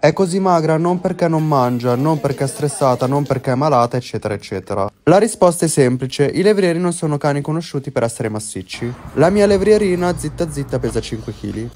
È così magra non perché non mangia, non perché è stressata, non perché è malata, eccetera, eccetera. La risposta è semplice, i levrieri non sono cani conosciuti per essere massicci. La mia levrierina zitta zitta pesa 5 kg.